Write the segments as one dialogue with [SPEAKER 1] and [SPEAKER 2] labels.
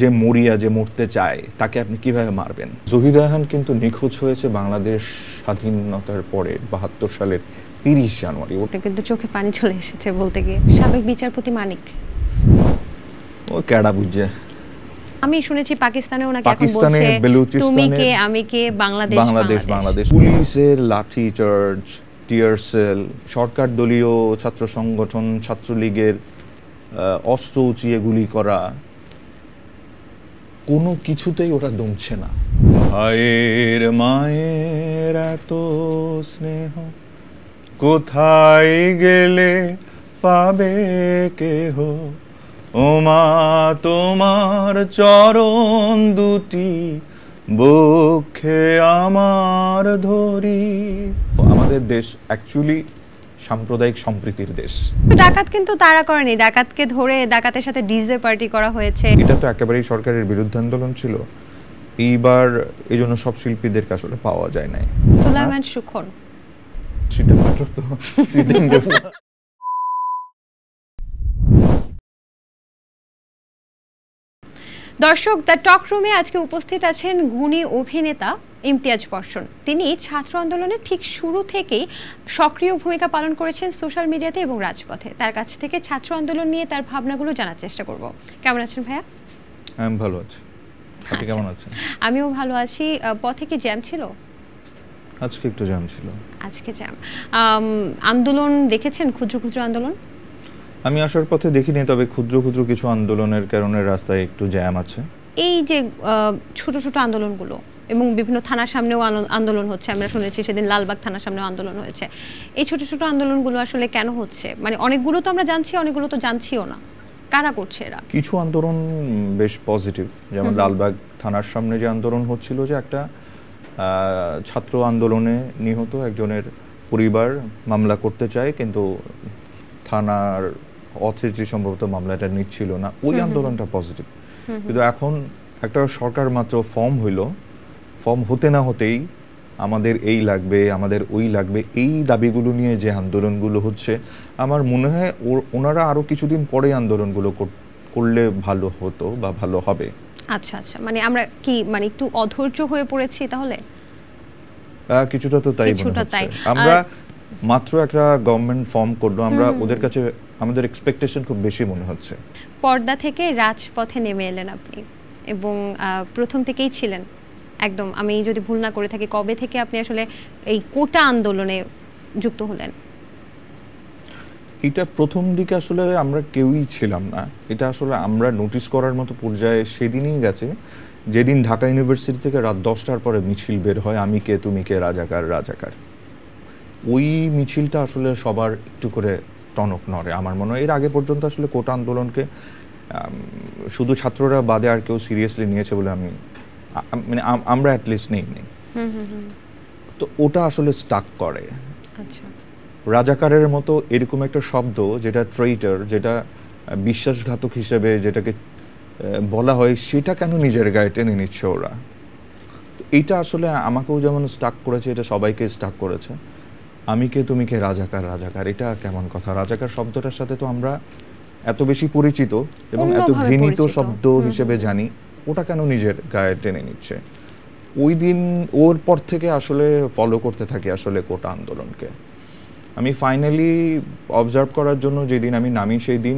[SPEAKER 1] যে মরিয়া যে মরতে চায় তাকে আপনি কিভাবে মারবেন জহির রায়হান কিন্তু নিখোঁজ হয়েছে বাংলাদেশ স্বাধীনতার পরে বাহাত্তর সালের তিরিশ জানুয়ারি ওটা
[SPEAKER 2] কিন্তু চোখে পানি চলে এসেছে বলতে গিয়ে সাবেক বিচারপতি মানিক
[SPEAKER 1] ও ক্যাডা বুঝছে
[SPEAKER 2] আমি শুনেছি পাকিস্তানে ওনাকে এখন বলছে তুমি কে আমি কে বাংলাদেশ বাংলাদেশ
[SPEAKER 1] বাংলাদেশ পুলিশের লাঠি চার্জ টিয়ার সেল সরকার দলীয় ছাত্র সংগঠন ছাত্রলীগের অস্ত্র উঁচিয়ে গুলি করা কোনো কিছুতেই ওরা দমছে না ভাইয়ের মায়ের এত স্নেহ
[SPEAKER 3] কোথায় গেলে পাবে কেহ ওমা তোমার
[SPEAKER 1] চরণ দুটি বক্ষে আমার ধরি আমাদের দেশ অ্যাকচুয়ালি সাম্প্রদায়িক সম্প্রীতির দেশ
[SPEAKER 2] ডাকাত কিন্তু তারা করেনি ডাকাতকে ধরে ডাকাতের সাথে ডিজে পার্টি করা হয়েছে এটা
[SPEAKER 1] তো একেবারেই সরকারের বিরুদ্ধে আন্দোলন ছিল এইবার এই জন্য সব শিল্পীদেরকে আসলে পাওয়া যায় নাই
[SPEAKER 2] সুলাইমান সুখন দর্শক দ্য টক রুমে আজকে উপস্থিত আছেন গুণী অভিনেতা ইমতিয়াজ বর্ষণ তিনি ছাত্র আন্দোলনের ঠিক শুরু থেকেই সক্রিয় ভূমিকা পালন করেছেন সোশ্যাল মিডিয়াতে এবং রাজপথে তার কাছ থেকে ছাত্র আন্দোলন নিয়ে তার ভাবনাগুলো জানার চেষ্টা করব কেমন আছেন ভাইয়া
[SPEAKER 1] আমি ভালো আছি আপনি আচ্ছা। কেমন আছেন
[SPEAKER 2] আমিও ভালো আছি পথে কি জ্যাম ছিল
[SPEAKER 1] আজকে একটু জ্যাম ছিল
[SPEAKER 2] আজকে জ্যাম আন্দোলন দেখেছেন ক্ষুদ্র ক্ষুদ্র আন্দোলন
[SPEAKER 1] আমি আসার পথে দেখিনি তবে ক্ষুদ্র ক্ষুদ্র কিছু আন্দোলনের কারণে রাস্তায় একটু জ্যাম
[SPEAKER 4] আছে
[SPEAKER 2] এই যে ছোট ছোট আন্দোলনগুলো এবং বিভিন্ন থানার সামনেও আন্দোলন হচ্ছে আমরা শুনেছি সেদিন লালবাগ থানার সামনেও আন্দোলন হয়েছে এই ছোট ছোট আন্দোলনগুলো আসলে কেন হচ্ছে মানে অনেকগুলো তো আমরা জানছি অনেকগুলো তো জানছিও না কারা করছে এরা
[SPEAKER 1] কিছু আন্দোলন বেশ পজিটিভ যেমন লালবাগ থানার সামনে যে আন্দোলন হচ্ছিল যে একটা ছাত্র আন্দোলনে নিহত একজনের পরিবার মামলা করতে চায় কিন্তু থানার অথরিটি সম্ভবত মামলাটা নিচ্ছিল না ওই আন্দোলনটা পজিটিভ কিন্তু এখন একটা সরকার মাত্র ফর্ম হইলো ফর্ম হতে না হতেই আমাদের এই লাগবে আমাদের ওই লাগবে এই দাবিগুলো নিয়ে যে আন্দোলনগুলো হচ্ছে আমার মনে হয় ওনারা আরও কিছুদিন পরে আন্দোলনগুলো করলে ভালো হতো বা ভালো হবে
[SPEAKER 2] আচ্ছা আচ্ছা মানে আমরা কি মানে একটু অধৈর্য হয়ে পড়েছি তাহলে
[SPEAKER 1] কিছুটা তো তাই তাই আমরা মাত্র একটা গভর্নমেন্ট ফর্ম করলো আমরা ওদের কাছে আমাদের এক্সপেকটেশন খুব বেশি মনে হচ্ছে
[SPEAKER 2] পর্দা থেকে রাজপথে নেমে এলেন আপনি এবং প্রথম থেকেই ছিলেন একদম আমি যদি ভুল না করে থাকি কবে থেকে আপনি আসলে এই কোটা আন্দোলনে যুক্ত হলেন
[SPEAKER 1] এটা প্রথম দিকে আসলে আমরা কেউই ছিলাম না এটা আসলে আমরা নোটিস করার মতো পর্যায়ে সেদিনই গেছে যেদিন ঢাকা ইউনিভার্সিটি থেকে রাত দশটার পরে মিছিল বের হয় আমি কে তুমি কে রাজাকার রাজাকার ওই মিছিলটা আসলে সবার একটু করে টনক নড়ে আমার মনে হয় এর আগে পর্যন্ত আসলে কোটা আন্দোলনকে শুধু ছাত্ররা বাদে আর কেউ সিরিয়াসলি নিয়েছে বলে আমি মানে আমরা অ্যাটলিস্ট নেই নেই তো ওটা আসলে স্টাক করে আচ্ছা। রাজাকারের মতো এরকম একটা শব্দ যেটা ট্রেইটার যেটা বিশ্বাসঘাতক হিসেবে যেটাকে বলা হয় সেটা কেন নিজের গায়ে টেনে নিচ্ছে ওরা এইটা আসলে আমাকেও যেমন স্টাক করেছে এটা সবাইকে স্টাক করেছে আমি কে তুমি কে রাজাকার রাজাকার এটা কেমন কথা রাজাকার শব্দটার সাথে তো আমরা এত বেশি পরিচিত এবং এত ঘৃণিত শব্দ হিসেবে জানি ওটা কেন নিজের গায়ে টেনে নিচ্ছে ওই দিন ওর পর থেকে আসলে ফলো করতে থাকি আসলে কোটা আন্দোলনকে আমি ফাইনালি অবজার্ভ করার জন্য যেদিন আমি নামি সেই দিন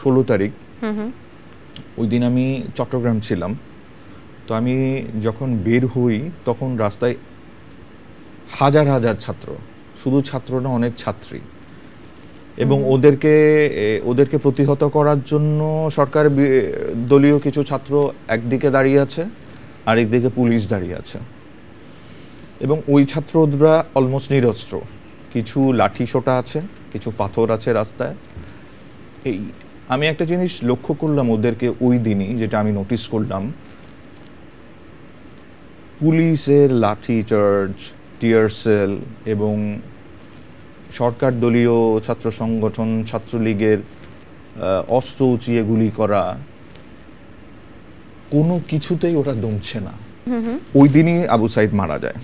[SPEAKER 1] ষোলো তারিখ ওই দিন আমি চট্টগ্রাম ছিলাম তো আমি যখন বের হই তখন রাস্তায় হাজার হাজার ছাত্র শুধু ছাত্র না অনেক ছাত্রী এবং ওদেরকে ওদেরকে প্রতিহত করার জন্য সরকার দলীয় কিছু ছাত্র একদিকে দাঁড়িয়ে আছে আরেকদিকে পুলিশ দাঁড়িয়ে আছে এবং ওই ছাত্ররা অলমোস্ট নিরস্ত্র কিছু লাঠি সোটা আছে কিছু পাথর আছে রাস্তায় এই আমি একটা জিনিস লক্ষ্য করলাম ওদেরকে ওই দিনই যেটা আমি নোটিস করলাম পুলিশের লাঠি চার্জ টিয়ার সেল এবং সরকার দলীয় ছাত্র সংগঠন ছাত্রলীগের অস্ত্র উঁচিয়ে গুলি করা কোনো কিছুতেই ওরা দমছে না ওই দিনই আবু সাইদ মারা যায়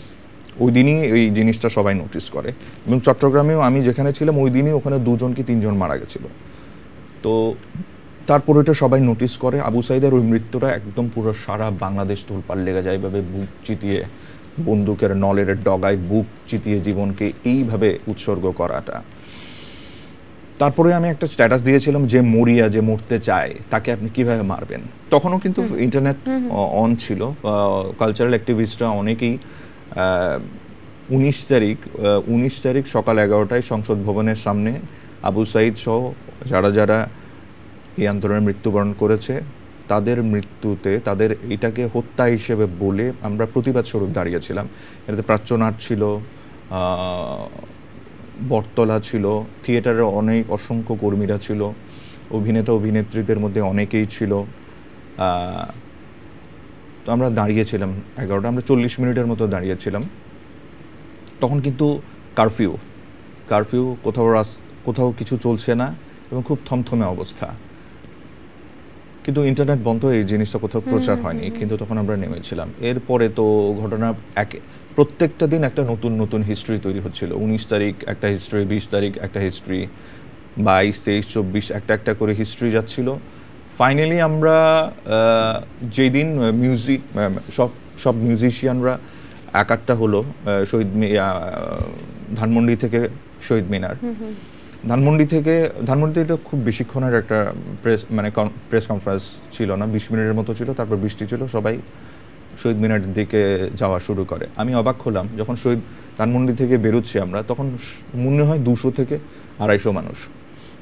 [SPEAKER 1] ওই দিনই এই জিনিসটা সবাই নোটিস করে এবং চট্টগ্রামেও আমি যেখানে ছিলাম ওই দিনই ওখানে দুজন কি তিনজন মারা গেছিল তো তারপর এটা সবাই নোটিস করে আবু সাইদের ওই মৃত্যুটা একদম পুরো সারা বাংলাদেশ তোলপাড় লেগে যায় এভাবে বুক চিতিয়ে বন্দুকের নলের ডগায় বুক চিতিয়ে জীবনকে এইভাবে উৎসর্গ করাটা তারপরে আমি একটা স্ট্যাটাস দিয়েছিলাম যে মরিয়া যে মরতে চায় তাকে আপনি কিভাবে মারবেন তখনও কিন্তু ইন্টারনেট অন ছিল কালচারাল অ্যাক্টিভিস্টরা অনেকেই উনিশ তারিখ উনিশ তারিখ সকাল এগারোটায় সংসদ ভবনের সামনে আবু সাইদ সহ যারা যারা এই আন্দোলনে মৃত্যুবরণ করেছে তাদের মৃত্যুতে তাদের এটাকে হত্যা হিসেবে বলে আমরা প্রতিবাদ স্বরূপ দাঁড়িয়েছিলাম এটাতে প্রাচ্যনাট ছিল বটতলা ছিল থিয়েটারের অনেক অসংখ্য কর্মীরা ছিল অভিনেতা অভিনেত্রীদের মধ্যে অনেকেই ছিল তো আমরা দাঁড়িয়েছিলাম এগারোটা আমরা চল্লিশ মিনিটের মতো দাঁড়িয়েছিলাম তখন কিন্তু কারফিউ কারফিউ কোথাও রাস কোথাও কিছু চলছে না এবং খুব থমথমে অবস্থা কিন্তু ইন্টারনেট বন্ধ এই জিনিসটা কোথাও প্রচার হয়নি কিন্তু তখন আমরা নেমেছিলাম এরপরে তো ঘটনা একে প্রত্যেকটা দিন একটা নতুন নতুন হিস্ট্রি তৈরি হচ্ছিল উনিশ তারিখ একটা হিস্ট্রি বিশ তারিখ একটা হিস্ট্রি বাইশ তেইশ চব্বিশ একটা একটা করে হিস্ট্রি যাচ্ছিল ফাইনালি আমরা যেদিন মিউজিক সব সব মিউজিশিয়ানরা এক আটটা হলো শহীদ ধানমন্ডি থেকে শহীদ মিনার ধানমন্ডি থেকে ধানমন্ডিতে এটা খুব বেশিক্ষণের একটা প্রেস মানে প্রেস কনফারেন্স ছিল না বিশ মিনিটের মতো ছিল তারপর বৃষ্টি ছিল সবাই শহীদ মিনার দিকে যাওয়া শুরু করে আমি অবাক হলাম যখন শহীদ ধানমন্ডি থেকে বেরোচ্ছি আমরা তখন মনে হয় দুশো থেকে আড়াইশো মানুষ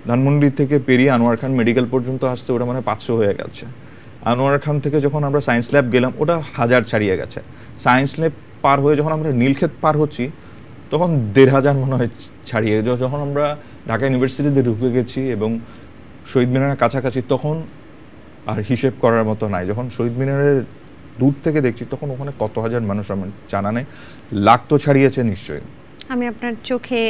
[SPEAKER 1] ধানমন্ডি থেকে পেরিয়ে আনোয়ার খান মেডিকেল পর্যন্ত আসতে ওটা মানে পাঁচশো হয়ে গেছে আনোয়ার খান থেকে যখন আমরা সায়েন্স ল্যাব গেলাম ওটা হাজার ছাড়িয়ে গেছে সায়েন্স ল্যাব পার হয়ে যখন আমরা নীলক্ষেত পার হচ্ছি তখন দেড় হাজার মনে হয় ছাড়িয়ে যখন আমরা ঢাকা ইউনিভার্সিটিতে ঢুকে গেছি এবং শহীদ মিনারের কাছাকাছি তখন আর হিসেব করার মতো নাই যখন শহীদ মিনারের দূর থেকে দেখছি তখন ওখানে কত হাজার মানুষ আমার জানা নেই লাখ তো ছাড়িয়েছে নিশ্চয়ই
[SPEAKER 2] আমি আপনার চোখে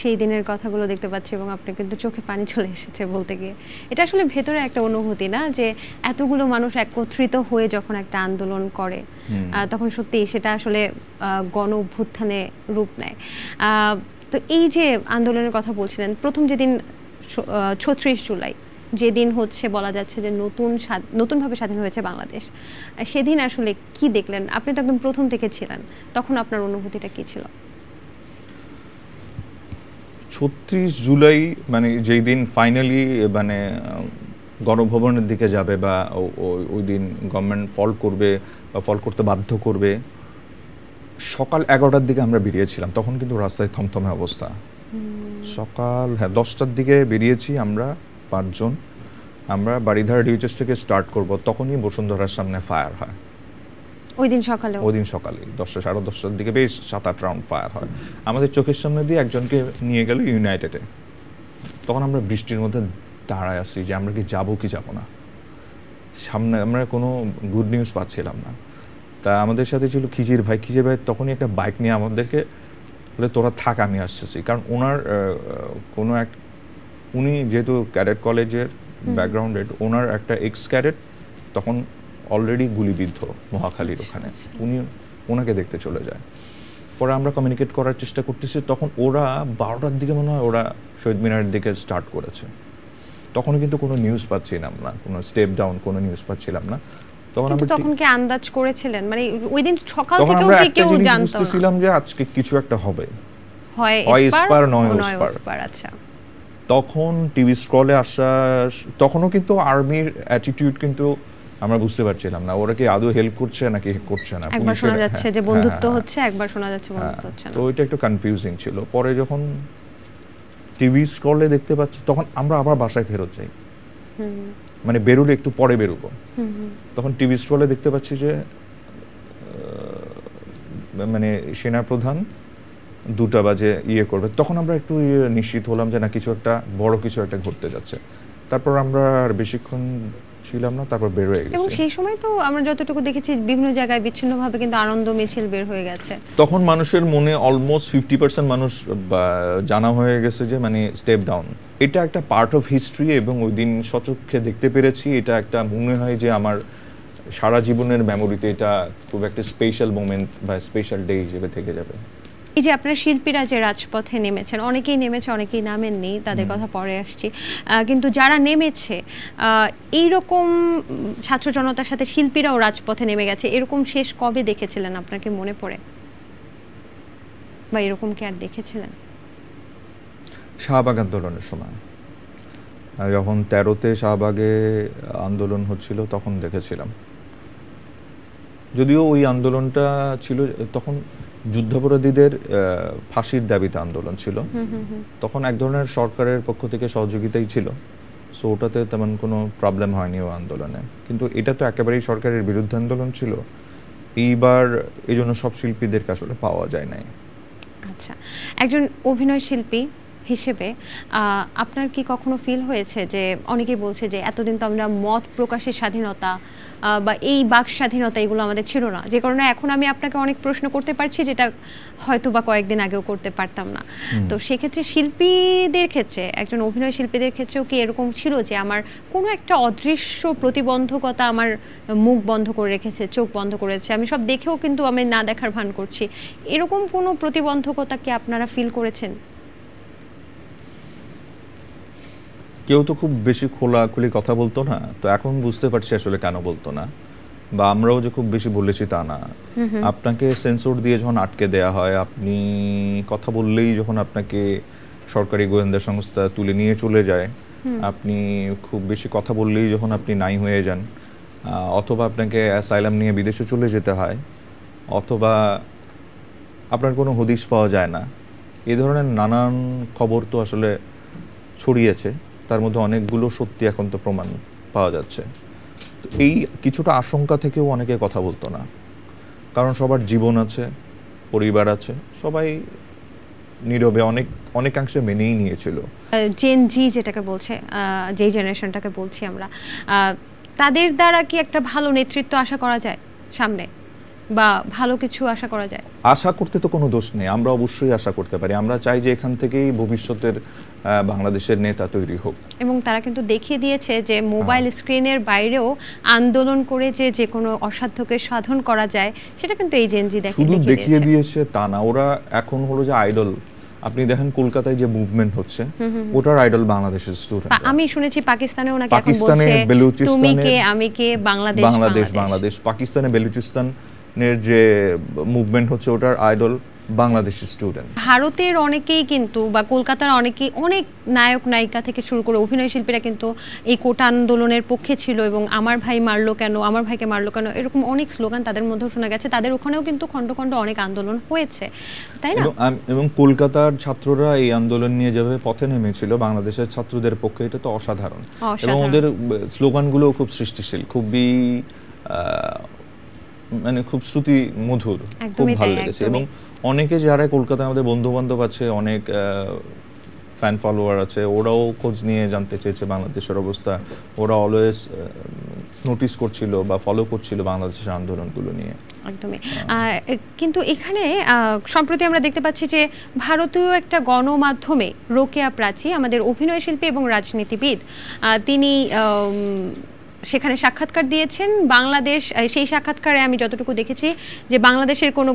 [SPEAKER 2] সেই দিনের কথাগুলো দেখতে পাচ্ছি এবং আপনার কিন্তু চোখে পানি চলে এসেছে বলতে গিয়ে এটা আসলে ভেতরে একটা অনুভূতি না যে এতগুলো মানুষ একত্রিত হয়ে যখন একটা আন্দোলন করে তখন সত্যি সেটা আসলে গণ অভ্যুত্থানে রূপ নেয় তো এই যে আন্দোলনের কথা বলছিলেন প্রথম যেদিন ছত্রিশ জুলাই যেদিন হচ্ছে বলা যাচ্ছে যে নতুন নতুনভাবে স্বাধীন হয়েছে বাংলাদেশ সেদিন আসলে কি দেখলেন আপনি তো একদম প্রথম থেকে ছিলেন তখন আপনার অনুভূতিটা কি ছিল
[SPEAKER 1] ছত্রিশ জুলাই মানে যেই দিন ফাইনালি মানে গণভবনের দিকে যাবে বা ওই দিন গভর্নমেন্ট ফল করবে বা ফল করতে বাধ্য করবে সকাল এগারোটার দিকে আমরা বেরিয়েছিলাম তখন কিন্তু রাস্তায় থমথমে অবস্থা সকাল হ্যাঁ দশটার দিকে বেরিয়েছি আমরা পাঁচজন আমরা বাড়িধারা ডিউচেস থেকে স্টার্ট করব তখনই বসুন্ধরার সামনে ফায়ার হয় ওই দিন সকালে ওই দিন সকালে দশটা সাড়ে দশটার দিকে বেশ সাত আট রাউন্ড ফায়ার হয় আমাদের চোখের সামনে দিয়ে একজনকে নিয়ে গেল ইউনাইটেডে তখন আমরা বৃষ্টির মধ্যে দাঁড়ায় আসি যে আমরা কি যাবো কি যাবো না সামনে আমরা কোনো গুড নিউজ পাচ্ছিলাম না তা আমাদের সাথে ছিল খিজির ভাই খিজির ভাই তখনই একটা বাইক নিয়ে আমাদেরকে বলে তোরা থাক আমি আসতেছি কারণ ওনার কোনো এক উনি যেহেতু ক্যাডেট কলেজের ব্যাকগ্রাউন্ডেড ওনার একটা এক্স ক্যাডেট তখন অলরেডি গুলিবিদ্ধ মহাখালীর ওখানে উনি ওনাকে দেখতে চলে যায় পরে আমরা কমিউনিকেট করার চেষ্টা করতেছি তখন ওরা বারোটার দিকে মনে হয় ওরা শহীদ মিনারের দিকে স্টার্ট করেছে তখনও কিন্তু কোনো নিউজ পাচ্ছিলাম না কোনো স্টেপ ডাউন কোনো নিউজ পাচ্ছিলাম না
[SPEAKER 2] তখন
[SPEAKER 1] টিভি স্ক্রলে আসা তখনও কিন্তু আর্মির অ্যাটিটিউড কিন্তু আমরা বুঝতে পারছিলাম না ওরা কি আদৌ হেল্প করছে নাকি করছে না একবার শোনা যাচ্ছে যে হ্যাঁ, বন্ধুত্ব হ্যাঁ, হ্যাঁ।
[SPEAKER 2] হচ্ছে একবার শোনা যাচ্ছে বন্ধুত্ব হচ্ছে না তো
[SPEAKER 1] এটা একটু কনফিউজিং ছিল পরে যখন টিভি স্ক্রলে দেখতে পাচ্ছি তখন আমরা আবার বাসায় ফেরত যাই মানে বেরুলে একটু পরে বেরুব তখন টিভি স্ক্রলে দেখতে পাচ্ছি যে মানে সেনাপ্রধান দুটা বাজে ইয়ে করবে তখন আমরা একটু ইয়ে নিশ্চিত হলাম যে না কিছু একটা বড় কিছু একটা ঘটতে যাচ্ছে তারপর আমরা আর বেশিক্ষণ ছিলাম না তারপর বের হয়ে গেছে এবং সেই
[SPEAKER 2] সময় তো আমরা যতটুকু দেখেছি বিভিন্ন জায়গায় বিচ্ছিন্নভাবে কিন্তু আনন্দ মিছিল বের হয়ে গেছে
[SPEAKER 1] তখন মানুষের মনে অলমোস্ট ফিফটি পার্সেন্ট মানুষ জানা হয়ে গেছে যে মানে স্টেপ ডাউন এটা একটা পার্ট অফ হিস্ট্রি এবং ওই দিন সচক্ষে দেখতে পেরেছি এটা একটা মনে হয় যে আমার সারা জীবনের মেমোরিতে এটা খুব একটা স্পেশাল মোমেন্ট বা স্পেশাল ডে হিসেবে থেকে যাবে
[SPEAKER 2] এই যে আপনার শিল্পীরা যে রাজপথে নেমেছেন অনেকেই নেমেছে অনেকেই নামেননি তাদের কথা পরে আসছি কিন্তু যারা নেমেছে এইরকম ছাত্র জনতার সাথে শিল্পীরাও রাজপথে নেমে গেছে এরকম শেষ কবে দেখেছিলেন আপনাকে মনে পড়ে বা এরকম কি আর দেখেছিলেন
[SPEAKER 1] শাহবাগ আন্দোলনের সময় যখন তেরোতে শাহবাগে আন্দোলন হচ্ছিল তখন দেখেছিলাম যদিও ওই আন্দোলনটা ছিল তখন যুদ্ধাপরাধীদের ফাঁসির দাবিতে আন্দোলন ছিল তখন এক ধরনের সরকারের পক্ষ থেকে সহযোগিতাই ছিল সো ওটাতে তেমন কোনো প্রবলেম হয়নি ও আন্দোলনে কিন্তু এটা তো একেবারেই সরকারের বিরুদ্ধে আন্দোলন ছিল এইবার এই জন্য সব শিল্পীদেরকে আসলে পাওয়া যায় নাই
[SPEAKER 2] আচ্ছা একজন অভিনয় শিল্পী হিসেবে আপনার কি কখনো ফিল হয়েছে যে অনেকে বলছে যে এতদিন তো আমরা মত প্রকাশের স্বাধীনতা বা এই বাক স্বাধীনতা এগুলো আমাদের ছিল না যে কারণে এখন আমি আপনাকে অনেক প্রশ্ন করতে পারছি যেটা হয়তো বা কয়েকদিন আগেও করতে পারতাম না তো সেক্ষেত্রে শিল্পীদের ক্ষেত্রে একজন অভিনয় শিল্পীদের ক্ষেত্রেও কি এরকম ছিল যে আমার কোনো একটা অদৃশ্য প্রতিবন্ধকতা আমার মুখ বন্ধ করে রেখেছে চোখ বন্ধ করেছে আমি সব দেখেও কিন্তু আমি না দেখার ভান করছি এরকম কোনো প্রতিবন্ধকতা কি আপনারা ফিল করেছেন
[SPEAKER 1] কেউ তো খুব বেশি খোলাখুলি কথা বলতো না তো এখন বুঝতে পারছি আসলে কেন বলতো না বা আমরাও যে খুব বেশি বলেছি তা না আপনাকে সেন্সর দিয়ে যখন আটকে দেয়া হয় আপনি কথা বললেই যখন আপনাকে সরকারি গোয়েন্দা সংস্থা তুলে নিয়ে চলে যায় আপনি খুব বেশি কথা বললেই যখন আপনি নাই হয়ে যান অথবা আপনাকে অ্যাসাইলাম নিয়ে বিদেশে চলে যেতে হয় অথবা আপনার কোনো হদিশ পাওয়া যায় না এ ধরনের নানান খবর তো আসলে ছড়িয়েছে তার মধ্যে অনেকগুলো সত্যি এখন তো প্রমাণ পাওয়া যাচ্ছে তো এই কিছুটা আশঙ্কা থেকেও অনেকে কথা বলতো না কারণ সবার জীবন আছে পরিবার আছে সবাই নীরবে অনেক অনেকাংশে মেনেই নিয়েছিল
[SPEAKER 2] জেন জি যেটাকে বলছে যে জেনারেশনটাকে বলছি আমরা তাদের দ্বারা কি একটা ভালো নেতৃত্ব আশা করা যায় সামনে বা ভালো কিছু আশা করা যায়
[SPEAKER 1] আশা করতে তো কোনো দোষ নেই আমরা অবশ্যই আশা করতে পারি আমরা চাই যে এখান থেকেই ভবিষ্যতের বাংলাদেশের নেতা তৈরি হোক
[SPEAKER 2] এবং তারা কিন্তু দেখিয়ে দিয়েছে যে মোবাইল হ্যাঁ। স্ক্রিনের বাইরেও আন্দোলন করে যে যে কোনো অসাধ্যকে সাধন করা যায় সেটা কিন্তু এই জেনজি দেখে শুধু দেখিয়ে
[SPEAKER 1] দিয়েছে তা না ওরা এখন হলো যে আইডল আপনি দেখেন কলকাতায় যে মুভমেন্ট হচ্ছে ওটার আইডল বাংলাদেশের স্টুডেন্ট
[SPEAKER 2] আমি শুনেছি পাকিস্তানে ওনাকে এখন বলছে তুমি কে আমি কে বাংলাদেশ বাংলাদেশ
[SPEAKER 1] বাংলাদেশ পাকিস্তানে বেলুচিস্তান যে মুভমেন্ট হচ্ছে ওটার আইডল বাংলাদেশি
[SPEAKER 2] স্টুডেন্ট ভারতের অনেকেই কিন্তু বা কলকাতার অনেকেই অনেক নায়ক নায়িকা থেকে শুরু করে অভিনয় শিল্পীরা কিন্তু এই কোটা আন্দোলনের পক্ষে ছিল এবং আমার ভাই মারলো কেন আমার ভাইকে মারলো কেন এরকম অনেক স্লোগান তাদের মধ্যেও শোনা গেছে তাদের ওখানেও কিন্তু খণ্ড খণ্ড অনেক আন্দোলন হয়েছে তাই না
[SPEAKER 1] এবং কলকাতার ছাত্ররা এই আন্দোলন নিয়ে যেভাবে পথে নেমেছিল বাংলাদেশের ছাত্রদের পক্ষে এটা তো অসাধারণ এবং ওদের স্লোগানগুলোও খুব সৃষ্টিশীল খুবই মানে খুব শ্রুতি মধুর খুব ভালো লেগেছে এবং অনেকে যারা কলকাতায় আমাদের বন্ধু বান্ধব আছে অনেক ফ্যান ফলোয়ার আছে ওরাও খোঁজ নিয়ে জানতে চেয়েছে বাংলাদেশের অবস্থা ওরা অলওয়েজ নোটিস করছিল বা ফলো করছিল বাংলাদেশের আন্দোলনগুলো নিয়ে
[SPEAKER 2] একদমই কিন্তু এখানে সম্প্রতি আমরা দেখতে পাচ্ছি যে ভারতীয় একটা গণমাধ্যমে রোকেয়া প্রাচী আমাদের অভিনয় শিল্পী এবং রাজনীতিবিদ তিনি সেখানে সাক্ষাৎকার দিয়েছেন বাংলাদেশ সেই সাক্ষাৎকারে আমি যতটুকু দেখেছি যে বাংলাদেশের কোনো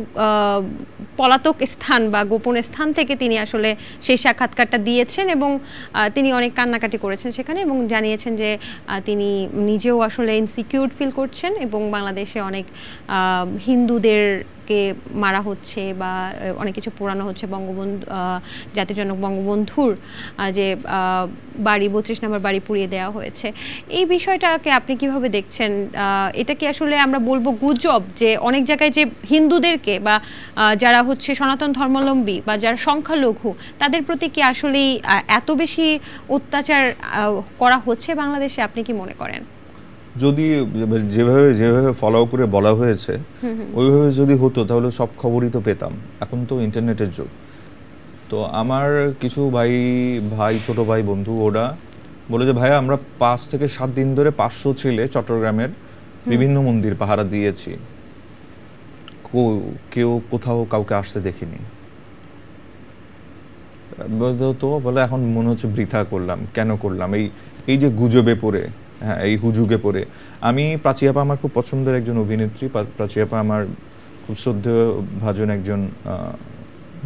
[SPEAKER 2] পলাতক স্থান বা গোপন স্থান থেকে তিনি আসলে সেই সাক্ষাৎকারটা দিয়েছেন এবং তিনি অনেক কান্নাকাটি করেছেন সেখানে এবং জানিয়েছেন যে তিনি নিজেও আসলে ইনসিকিউর ফিল করছেন এবং বাংলাদেশে অনেক হিন্দুদের অনেকে মারা হচ্ছে বা অনেক কিছু পোড়ানো হচ্ছে বঙ্গবন্ধু জাতিজনক বঙ্গবন্ধুর যে বাড়ি বত্রিশ নম্বর বাড়ি পুড়িয়ে দেওয়া হয়েছে এই বিষয়টাকে আপনি কিভাবে দেখছেন এটা কি আসলে আমরা বলবো গুজব যে অনেক জায়গায় যে হিন্দুদেরকে বা যারা হচ্ছে সনাতন ধর্মাবলম্বী বা যারা সংখ্যালঘু তাদের প্রতি কি আসলেই এত বেশি অত্যাচার করা হচ্ছে বাংলাদেশে আপনি কি মনে করেন
[SPEAKER 1] যদি যেভাবে যেভাবে ফলো করে বলা হয়েছে ওইভাবে যদি হতো তাহলে সব খবরই তো পেতাম এখন তো ইন্টারনেটের যুগ তো আমার কিছু ভাই ভাই ছোট ভাই বন্ধু ওরা বলে যে ভাইয়া আমরা পাঁচ থেকে সাত দিন ধরে পাঁচশো ছেলে চট্টগ্রামের বিভিন্ন মন্দির পাহারা দিয়েছি কেউ কোথাও কাউকে আসতে দেখিনি তো বলে এখন মনে হচ্ছে বৃথা করলাম কেন করলাম এই এই যে গুজবে পড়ে হ্যাঁ, এই হুজুগে পড়ে আমি প্রাচিয়াপা আমার খুব পছন্দের একজন অভিনেত্রী প্রাচিয়াপা আমার খুব শ্রদ্ধেয় ভাজন একজন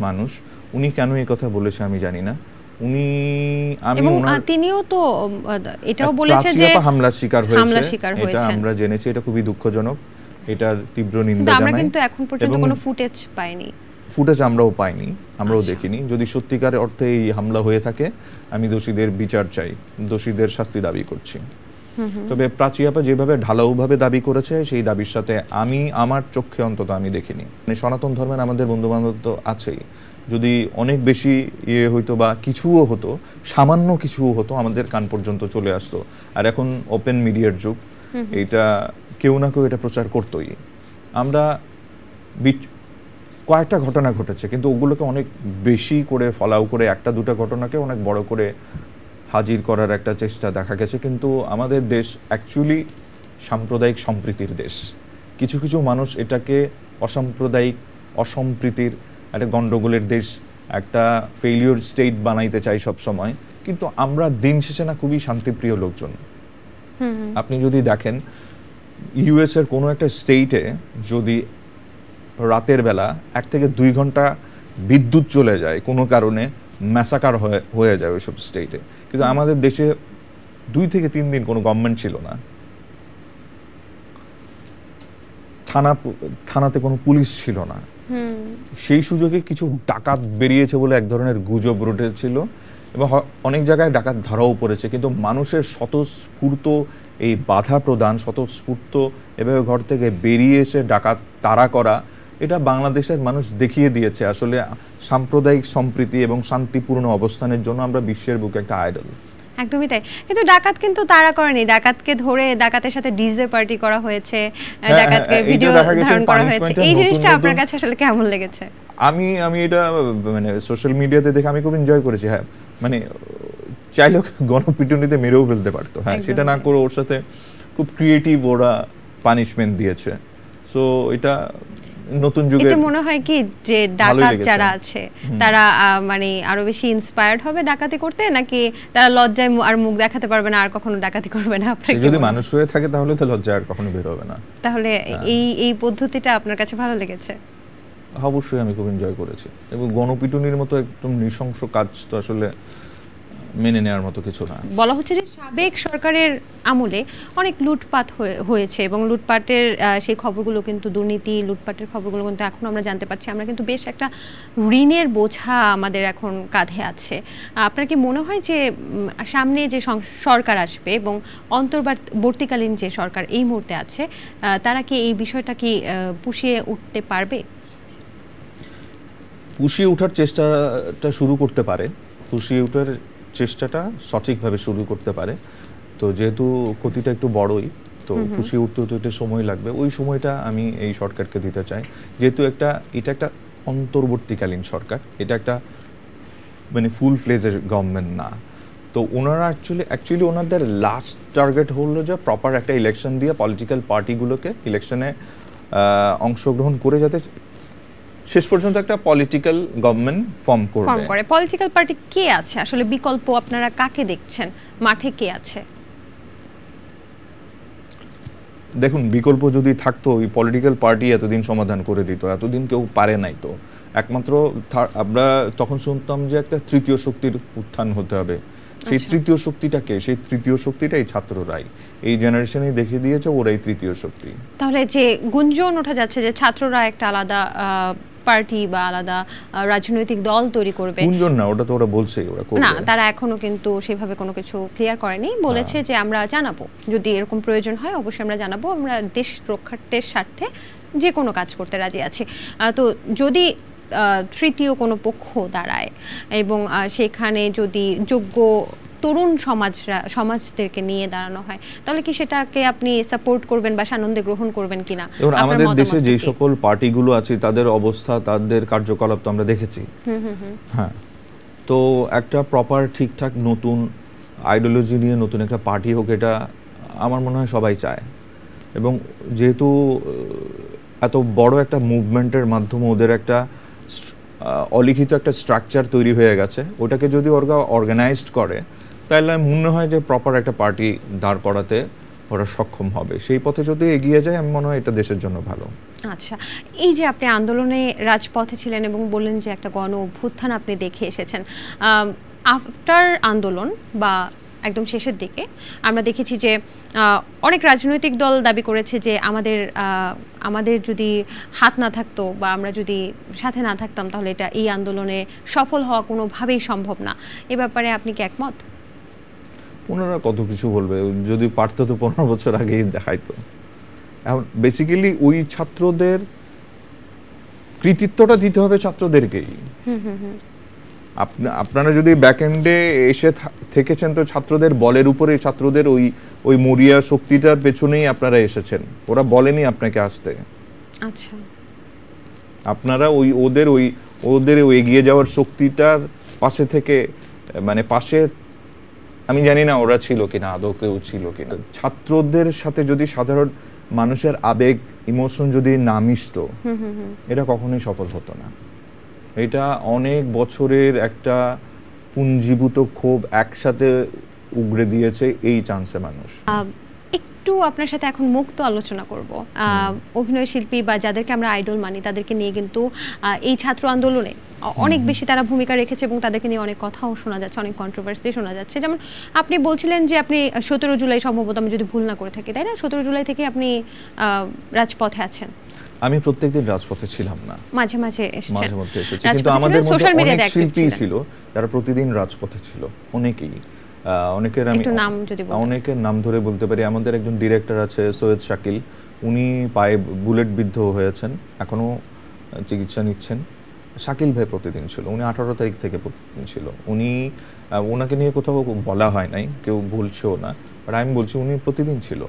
[SPEAKER 1] মানুষ উনি কেন এই কথা বলেছে আমি জানি না উনি আমি
[SPEAKER 2] তিনিও তো এটাও বলেছে যে
[SPEAKER 1] হামলার শিকার হয়েছে এটা আমরা জেনেছি এটা খুবই দুঃখজনক এটার তীব্র নিন্দা জানাই আমরা কিন্তু এখন পর্যন্ত কোনো
[SPEAKER 2] ফুটেজ পাইনি
[SPEAKER 1] ফুটেজ আমরাও পাইনি আমরাও আচ্ছা। দেখিনি যদি সত্যিকার অর্থে এই হামলা হয়ে থাকে আমি দোষীদের বিচার চাই দোষীদের শাস্তি দাবি করছি তবে প্রাচিয়াপা যেভাবে ঢালাউভাবে দাবি করেছে সেই দাবির সাথে আমি আমার চোখে অন্তত আমি দেখিনি মানে সনাতন ধর্মের আমাদের বন্ধুবান্ধব তো আছেই যদি অনেক বেশি ইয়ে হইতো বা কিছুও হতো সামান্য কিছুও হতো আমাদের কান পর্যন্ত চলে আসতো আর এখন ওপেন মিডিয়ার যুগ এটা কেউ না কেউ এটা প্রচার করতোই আমরা কয়েকটা ঘটনা ঘটেছে কিন্তু ওগুলোকে অনেক বেশি করে ফলাও করে একটা দুটা ঘটনাকে অনেক বড় করে হাজির করার একটা চেষ্টা দেখা গেছে কিন্তু আমাদের দেশ অ্যাকচুয়ালি সাম্প্রদায়িক সম্প্রীতির দেশ কিছু কিছু মানুষ এটাকে অসাম্প্রদায়িক অসম্প্রীতির একটা গণ্ডগোলের দেশ একটা ফেলিওর স্টেট বানাইতে চাই সবসময় কিন্তু আমরা দিন শেষে না খুবই শান্তিপ্রিয় লোকজন আপনি যদি দেখেন ইউএসের কোনো একটা স্টেটে যদি রাতের বেলা এক থেকে দুই ঘন্টা বিদ্যুৎ চলে যায় কোনো কারণে ম্যাসাকার হয়ে হয়ে যায় ওইসব স্টেটে কিন্তু আমাদের দেশে দুই থেকে তিন দিন কোনো গভর্নমেন্ট ছিল না থানা থানাতে কোনো পুলিশ ছিল না সেই সুযোগে কিছু ডাকাত বেরিয়েছে বলে এক ধরনের গুজব রটেছিল এবং অনেক জায়গায় ডাকাত ধরাও পড়েছে কিন্তু মানুষের স্বতঃস্ফূর্ত এই বাধা প্রদান স্বতঃস্ফূর্ত এভাবে ঘর থেকে বেরিয়ে এসে ডাকাত তাড়া করা এটা বাংলাদেশের মানুষ দেখিয়ে দিয়েছে আসলে সাম্প্রদায়িক সম্প্রীতি এবং শান্তিপূর্ণ অবস্থানের জন্য আমরা বিশ্বের বুকে একটা আইডল
[SPEAKER 2] একদমই তাই কিন্তু ডাকাত কিন্তু তারা করেনি ডাকাতকে ধরে ডাকাতের সাথে ডিজে পার্টি করা হয়েছে হ্যাঁ, হ্যাঁ, ডাকাতকে ভিডিও ধারণ করা হয়েছে এই জিনিসটা আপনার কাছে আসলে কেমন লেগেছে
[SPEAKER 1] আমি আমি এটা মানে সোশ্যাল মিডিয়াতে দেখে আমি খুব এনজয় করেছি হ্যাঁ মানে চাইলেও গণপিটুনিতে মেরেও ফেলতে পারতো হ্যাঁ সেটা না করে ওর সাথে খুব ক্রিয়েটিভ ওরা পানিশমেন্ট দিয়েছে সো এটা নতুন যুগে এটা মনে
[SPEAKER 2] হয় কি যে ডাকাত যারা আছে তারা মানে আরো বেশি ইন্সপায়ার্ড হবে ডাকাতি করতে নাকি তারা লজ্জায় আর মুখ দেখাতে পারবে না আর কখনো ডাকাতি করবে না আপনাকে যদি মানুষ
[SPEAKER 1] হয়ে থাকে তাহলে তো লজ্জা আর কখনো বের হবে না
[SPEAKER 2] তাহলে হ্যাঁ। এই এই পদ্ধতিটা আপনার কাছে ভালো লেগেছে
[SPEAKER 1] অবশ্যই আমি খুব এনজয় করেছি এবং গণপিটুনির মতো একদম নৃশংস কাজ তো আসলে মেনে নেওয়ার মতো কিছু না
[SPEAKER 2] বলা হচ্ছে যে সাবেক সরকারের আমলে অনেক লুটপাট হয়েছে এবং লুটপাটের সেই খবরগুলো কিন্তু দুর্নীতি লুটপাটের খবরগুলো কিন্তু এখন আমরা জানতে পারছি আমরা কিন্তু বেশ একটা ঋণের বোঝা আমাদের এখন কাঁধে আছে আপনার কি মনে হয় যে সামনে যে সরকার আসবে এবং অন্তর্বর্তীকালীন যে সরকার এই মুহূর্তে আছে তারা কি এই বিষয়টা কি পুষিয়ে উঠতে পারবে
[SPEAKER 1] পুষিয়ে উঠার চেষ্টাটা শুরু করতে পারে পুষিয়ে উঠার চেষ্টাটা সঠিকভাবে শুরু করতে পারে তো যেহেতু ক্ষতিটা একটু বড়ই তো খুশি উঠতে উঠতে সময় লাগবে ওই সময়টা আমি এই সরকারকে দিতে চাই যেহেতু একটা এটা একটা অন্তর্বর্তীকালীন সরকার এটা একটা মানে ফুল ফ্লেজের গভর্নমেন্ট না তো ওনারা অ্যাকচুয়ালি অ্যাকচুয়ালি ওনাদের লাস্ট টার্গেট হলো যে প্রপার একটা ইলেকশন দিয়ে পলিটিক্যাল পার্টিগুলোকে ইলেকশনে অংশগ্রহণ করে যাতে শেষ পর্যন্ত একটা পলিটিক্যাল গভর্নমেন্ট ফর্ম করবে ফর্ম করে
[SPEAKER 2] পলিটিক্যাল পার্টি কে আছে আসলে বিকল্প আপনারা কাকে দেখছেন মাঠে কে আছে
[SPEAKER 1] দেখুন বিকল্প যদি থাকতো ওই পলিটিক্যাল পার্টি এতদিন সমাধান করে দিত এতদিন কেউ পারে নাই তো একমাত্র আমরা তখন শুনতাম যে একটা তৃতীয় শক্তির উত্থান হতে হবে সেই আচ্ছা। তৃতীয় শক্তিটাকে সেই তৃতীয় শক্তিটাই ছাত্ররাই এই জেনারেশনে দেখিয়ে দিয়েছে ওরাই তৃতীয় শক্তি
[SPEAKER 2] তাহলে যে গুঞ্জন ওঠা যাচ্ছে যে ছাত্ররা একটা আলাদা পার্টি বা আলাদা রাজনৈতিক দল তৈরি করবে গুঞ্জন
[SPEAKER 1] না ওটা তো ওরা বলছে ওরা না তারা
[SPEAKER 2] এখনো কিন্তু সেভাবে কোনো কিছু ক্লিয়ার করেনি বলেছে হ্যাঁ। যে আমরা জানাবো যদি এরকম প্রয়োজন হয় অবশ্যই আমরা জানাবো আমরা দেশ রক্ষার্থের স্বার্থে যে কোনো কাজ করতে রাজি আছি তো যদি তৃতীয় কোনো পক্ষ দাঁড়ায় এবং সেখানে যদি যোগ্য তরুণ সমাজরা সমাজদেরকে নিয়ে দাঁড়ানো হয় তাহলে কি সেটাকে আপনি সাপোর্ট করবেন বা সানন্দে গ্রহণ করবেন কিনা আমাদের দেশে
[SPEAKER 1] যে সকল পার্টিগুলো আছে তাদের অবস্থা তাদের কার্যকলাপ তো আমরা দেখেছি হ্যাঁ তো একটা প্রপার ঠিকঠাক নতুন আইডিওলজি নিয়ে নতুন একটা পার্টি হোক এটা আমার মনে হয় সবাই চায় এবং যেহেতু এত বড় একটা মুভমেন্টের মাধ্যমে ওদের একটা অলিখিত একটা স্ট্রাকচার তৈরি হয়ে গেছে ওটাকে যদি ওরা অর্গানাইজড করে তাহলে মনে হয় যে প্রপার একটা পার্টি দাঁড় করাতে ওরা সক্ষম হবে সেই পথে যদি এগিয়ে যায় আমি মনে হয় এটা দেশের জন্য ভালো
[SPEAKER 2] আচ্ছা এই যে আপনি আন্দোলনে রাজপথে ছিলেন এবং বললেন যে একটা গণ অভ্যুত্থান আপনি দেখে এসেছেন আফটার আন্দোলন বা একদম শেষের দিকে আমরা দেখেছি যে অনেক রাজনৈতিক দল দাবি করেছে যে আমাদের আমাদের যদি হাত না থাকতো বা আমরা যদি সাথে না থাকতাম তাহলে এটা এই আন্দোলনে সফল হওয়া কোনোভাবেই সম্ভব না এ ব্যাপারে আপনি কি একমত
[SPEAKER 1] ওনারা কত কিছু বলবে যদি পারতো তো পনেরো বছর আগেই দেখাইতো এখন বেসিক্যালি ওই ছাত্রদের কৃতিত্বটা দিতে হবে ছাত্রদেরকেই আপনারা যদি ব্যাকএন্ডে এসে থেকেছেন তো ছাত্রদের বলের উপরে ছাত্রদের ওই ওই মরিয়া শক্তিটার পেছনেই আপনারা এসেছেন ওরা বলেনি আপনাকে আসতে আচ্ছা আপনারা ওই ওদের ওই ওদের ওই এগিয়ে যাওয়ার শক্তিটার পাশে থেকে মানে পাশে আমি জানি না ওরা ছিল কিনা আদৌ কেউ ছিল কিনা ছাত্রদের সাথে যদি সাধারণ মানুষের আবেগ ইমোশন যদি না মিশত এটা কখনোই সফল হতো না এটা অনেক বছরের একটা পুঞ্জীভূত ক্ষোভ একসাথে উগড়ে দিয়েছে এই চান্সে মানুষ
[SPEAKER 2] একটু আপনার সাথে এখন মুক্ত আলোচনা করব অভিনয় শিল্পী বা যাদেরকে আমরা আইডল মানি তাদেরকে নিয়ে কিন্তু এই ছাত্র আন্দোলনে অনেক বেশি তারা ভূমিকা রেখেছে এবং তাদেরকে নিয়ে অনেক কথাও শোনা যাচ্ছে অনেক কন্ট্রোভার্সি শোনা যাচ্ছে যেমন আপনি বলছিলেন যে আপনি সতেরো জুলাই সম্ভবত আমি যদি ভুল না করে থাকি তাই না সতেরো জুলাই থেকে আপনি রাজপথে আছেন
[SPEAKER 1] আমি প্রত্যেকদিন রাজপথে ছিলাম না
[SPEAKER 2] মাঝে মাঝে মাঝে
[SPEAKER 1] মধ্যে এসেছি কিন্তু আমাদের মধ্যে অনেক শিল্পী ছিল যারা প্রতিদিন রাজপথে ছিল অনেকেই অনেকের আমি অনেকের নাম ধরে বলতে পারি আমাদের একজন ডিরেক্টর আছে সৈয়দ শাকিল উনি পায়ে বুলেট বিদ্ধ হয়েছেন এখনো চিকিৎসা নিচ্ছেন শাকিল ভাই প্রতিদিন ছিল উনি আঠারো তারিখ থেকে প্রতিদিন ছিল উনি ওনাকে নিয়ে কোথাও বলা হয় নাই কেউ ভুলছেও না বাট আমি বলছি উনি প্রতিদিন ছিল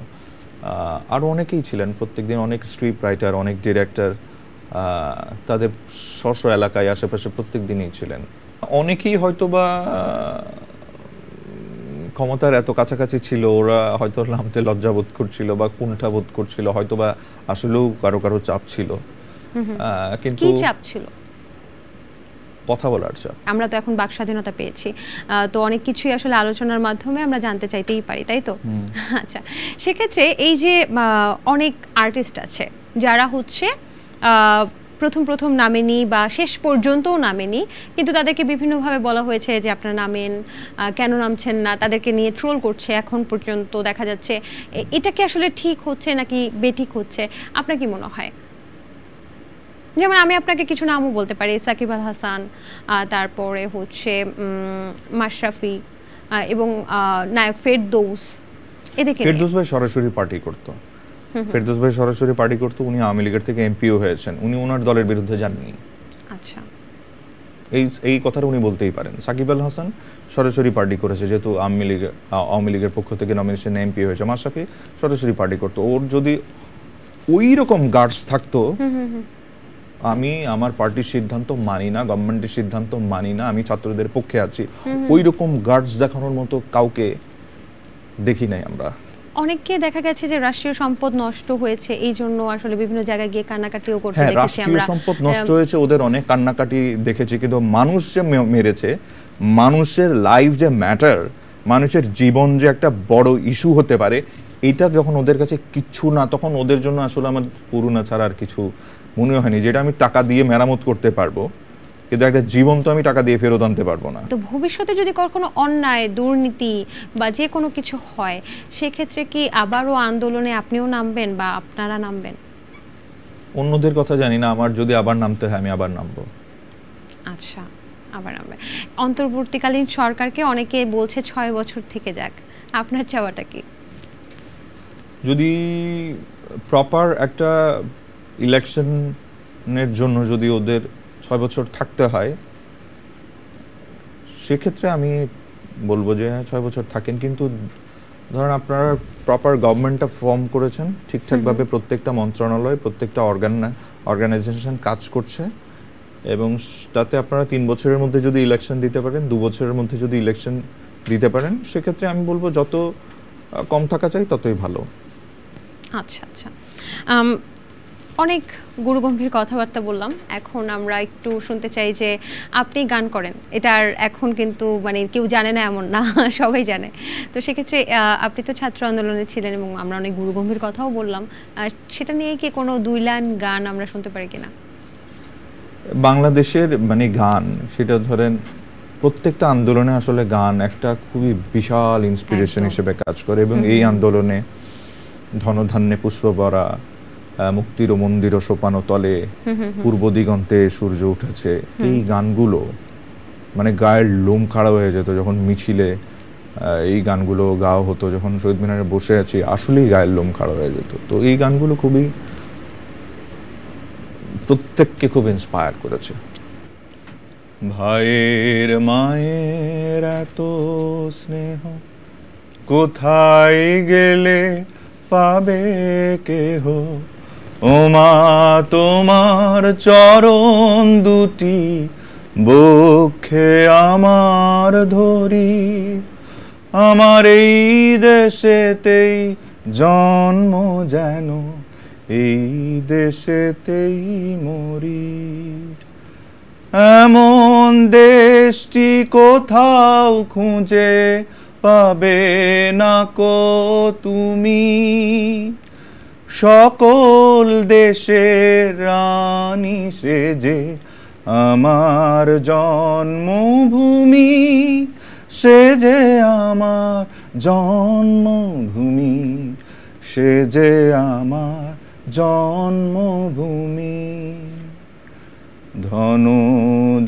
[SPEAKER 1] আর অনেকেই ছিলেন প্রত্যেকদিন অনেক স্ক্রিপ্ট রাইটার অনেক ডিরেক্টর তাদের স্বস্ব এলাকায় আশেপাশে প্রত্যেক দিনই ছিলেন অনেকেই হয়তোবা ক্ষমতার এত কাছাকাছি ছিল ওরা হয়তো নামতে বোধ করছিল বা কুণ্ঠা বোধ করছিল হয়তোবা আসলেও কারো কারো চাপ ছিল কিন্তু চাপ ছিল কথা
[SPEAKER 2] বলার চাপ আমরা তো এখন বাক স্বাধীনতা পেয়েছি তো অনেক কিছুই আসলে আলোচনার মাধ্যমে আমরা জানতে চাইতেই পারি তাই তো আচ্ছা সেক্ষেত্রে এই যে অনেক আর্টিস্ট আছে যারা হচ্ছে প্রথম প্রথম নামেনি বা শেষ পর্যন্তও নামেনি কিন্তু তাদেরকে বিভিন্নভাবে বলা হয়েছে যে আপনারা নামেন কেন নামছেন না তাদেরকে নিয়ে ট্রোল করছে এখন পর্যন্ত দেখা যাচ্ছে এটা কি আসলে ঠিক হচ্ছে নাকি বেঠিক হচ্ছে আপনার কি মনে হয় যেমন আমি আপনাকে কিছু নামও বলতে পারি সাকিব আল হাসান তারপরে হচ্ছে মাশরাফি এবং নায়ক ফেরদৌস এদিকে ফেরদৌস
[SPEAKER 1] ভাই সরাসরি পার্টি করতো ফেরদৌস ভাই সরাসরি পার্টি করতো উনি আওয়ামী লীগের থেকে এমপিও হয়েছেন উনি ওনার দলের বিরুদ্ধে যাননি আচ্ছা এই এই কথাটা উনি বলতেই পারেন সাকিব আল হাসান সরাসরি পার্টি করেছে যেহেতু আওয়ামী লীগ আওয়ামী লীগের পক্ষ থেকে নমিনেশন এমপি হয়েছে মাশরাফি সরাসরি পার্টি করতো ওর যদি ওই রকম গার্ডস থাকতো আমি আমার পার্টির সিদ্ধান্ত মানি না গভর্নমেন্টের সিদ্ধান্ত মানি না আমি ছাত্রদের পক্ষে আছি ওই রকম গার্ডস দেখানোর মতো কাউকে দেখি নাই আমরা
[SPEAKER 2] অনেককে দেখা গেছে যে রাষ্ট্রীয় সম্পদ নষ্ট হয়েছে এই জন্য আসলে বিভিন্ন জায়গায় গিয়ে কান্নাকাটিও করতে হ্যাঁ, দেখেছি আমরা রাষ্ট্রীয় সম্পদ নষ্ট
[SPEAKER 1] হয়েছে ওদের অনেক কান্নাকাটি দেখেছি কিন্তু মানুষ যে মেরেছে মানুষের লাইফ যে ম্যাটার মানুষের জীবন যে একটা বড় ইস্যু হতে পারে এটা যখন ওদের কাছে কিছু না তখন ওদের জন্য আসলে আমার করুণা ছাড়া আর কিছু মনে হয়নি যেটা আমি টাকা দিয়ে মেরামত করতে পারবো কিন্তু একটা জীবন তো আমি টাকা দিয়ে ফেরত আনতে পারবো না
[SPEAKER 2] তো ভবিষ্যতে যদি কখনো অন্যায় দুর্নীতি বা যে কোনো কিছু হয় সেক্ষেত্রে কি আবারও আন্দোলনে আপনিও নামবেন বা আপনারা নামবেন
[SPEAKER 1] অন্যদের কথা জানি না আমার যদি আবার নামতে হয় আমি আবার নামবো
[SPEAKER 2] আচ্ছা আবার নামবেন অন্তর্বর্তীকালীন সরকারকে অনেকে বলছে ছয় বছর থেকে যাক আপনার চাওয়াটা কি
[SPEAKER 1] যদি প্রপার একটা ইলেকশনের জন্য যদি ওদের ছয় বছর থাকতে হয় সেক্ষেত্রে আমি বলবো যে হ্যাঁ ছয় বছর থাকেন কিন্তু ধরেন আপনারা প্রপার গভর্নমেন্টটা ফর্ম করেছেন ঠিকঠাকভাবে প্রত্যেকটা মন্ত্রণালয় প্রত্যেকটা অর্গান অর্গানাইজেশন কাজ করছে এবং তাতে আপনারা তিন বছরের মধ্যে যদি ইলেকশন দিতে পারেন দু বছরের মধ্যে যদি ইলেকশন দিতে পারেন সেক্ষেত্রে আমি বলবো যত কম থাকা চাই ততই ভালো
[SPEAKER 2] আচ্ছা আচ্ছা অনেক গুরুগম্ভীর কথাবার্তা বললাম এখন আমরা একটু শুনতে চাই যে আপনি গান করেন এটার এখন কিন্তু মানে কেউ জানে না এমন না সবাই জানে তো সেক্ষেত্রে আপনি তো ছাত্র আন্দোলনে ছিলেন এবং আমরা অনেক গুরুগম্ভীর কথাও বললাম সেটা নিয়ে কি কোনো দুই লাইন গান আমরা শুনতে পারি কিনা
[SPEAKER 1] বাংলাদেশের মানে গান সেটা ধরেন প্রত্যেকটা আন্দোলনে আসলে গান একটা খুবই বিশাল ইন্সপিরেশন হিসেবে কাজ করে এবং এই আন্দোলনে ধনধান্যে পুষ্প মুক্তির মন্দির ও সোপানো তলে পূর্ব দিগন্তে সূর্য উঠেছে এই গানগুলো মানে গায়ের লোম খাড়া হয়ে যেত যখন মিছিলে এই গানগুলো গাওয়া হতো যখন শহীদ মিনারে বসে আছি আসলেই গায়ের লোম খাড়া হয়ে যেত তো এই গানগুলো খুবই প্রত্যেককে খুব ইন্সপায়ার করেছে ভাইয়ের মায়ের এত স্নেহ
[SPEAKER 3] কোথায় গেলে পাবে কেহ উমা তোমার চরণ দুটি বক্ষে আমার ধরি আমার এই দেশেতেই জন্ম যেন এই দেশেতেই মরি এমন দেশটি কোথাও খুঁজে পাবে না কো তুমি সকল দেশের রানী সেজে আমার জন্মভূমি সেজে আমার জন্মভূমি সেজে আমার জন্মভূমি ধন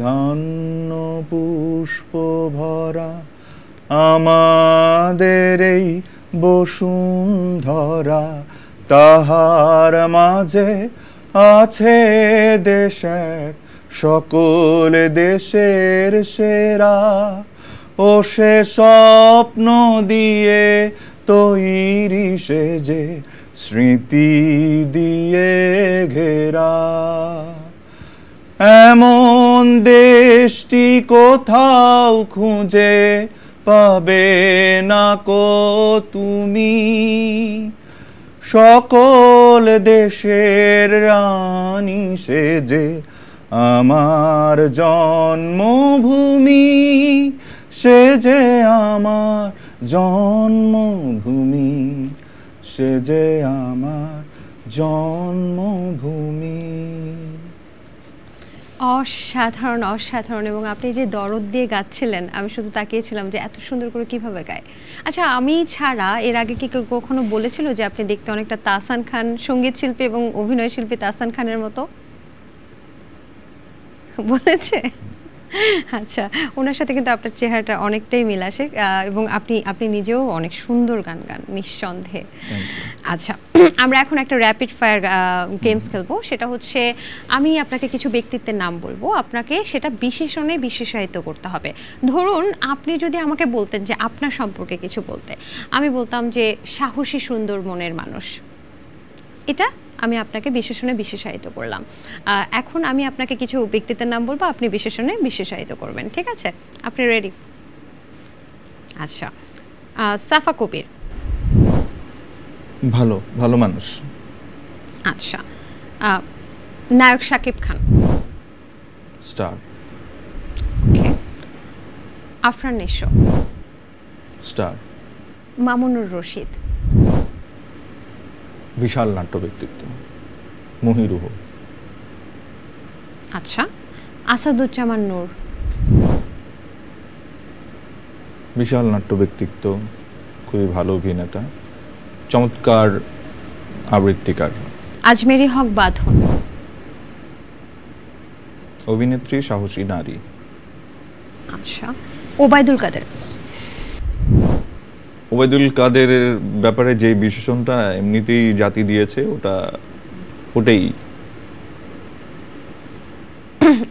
[SPEAKER 3] ধন্য পুষ্প ভরা আমাদের এই বসুন্ধরা তাহার মাঝে আছে দেশ সকল দেশের সেরা ও সে স্বপ্ন দিয়ে তৈরি সে যে স্মৃতি দিয়ে ঘেরা এমন দেশটি কোথাও খুঁজে পাবে না কো তুমি সকল দেশের রানী সেজে আমার জন্মভূমি সে যে আমার জন্মভূমি সে যে আমার জন্মভূমি
[SPEAKER 2] অসাধারণ অসাধারণ এবং আপনি যে দরদ দিয়ে গাচ্ছিলেন আমি শুধু তাকিয়েছিলাম যে এত সুন্দর করে কিভাবে গায় আচ্ছা আমি ছাড়া এর আগে কি কেউ কখনো বলেছিল যে আপনি দেখতে অনেকটা তাসান খান সঙ্গীত শিল্পী এবং অভিনয় শিল্পী তাসান খানের মতো বলেছে আচ্ছা ওনার সাথে কিন্তু আপনার চেহারাটা অনেকটাই মিল আসে এবং আপনি আপনি নিজেও অনেক সুন্দর গান গান নিঃসন্দেহে আচ্ছা আমরা এখন একটা র্যাপিড ফায়ার গেমস খেলবো সেটা হচ্ছে আমি আপনাকে কিছু ব্যক্তিত্বের নাম বলবো আপনাকে সেটা বিশেষণে বিশেষায়িত করতে হবে ধরুন আপনি যদি আমাকে বলতেন যে আপনার সম্পর্কে কিছু বলতে আমি বলতাম যে সাহসী সুন্দর মনের মানুষ এটা আমি আপনাকে বিশেষণে বিশেষায়িত করলাম এখন আমি আপনাকে কিছু ব্যক্তিত্বের নাম বলবো আপনি বিশেষণে বিশেষায়িত করবেন ঠিক আছে আপনি রেডি আচ্ছা সাফা কবির
[SPEAKER 1] ভালো ভালো মানুষ
[SPEAKER 2] আচ্ছা নায়ক সাকিব খান স্টার আফরান নিশো স্টার মামুনুর রশিদ
[SPEAKER 1] বিশাল নাট্য ব্যক্তিত্ব মহিরুহ
[SPEAKER 2] আচ্ছা আসাদুজ্জামান নূর
[SPEAKER 1] বিশাল নাট্য ব্যক্তিত্ব খুবই ভালো অভিনেতা চমৎকার আবৃত্তিকার
[SPEAKER 2] আজমেরি হক বাঁধন
[SPEAKER 1] অভিনেত্রী সাহসী নারী আচ্ছা ওবায়দুল কাদের ওবায়দুল কাদের ব্যাপারে যে বিশেষণটা এমনিতেই জাতি দিয়েছে ওটা ওটাই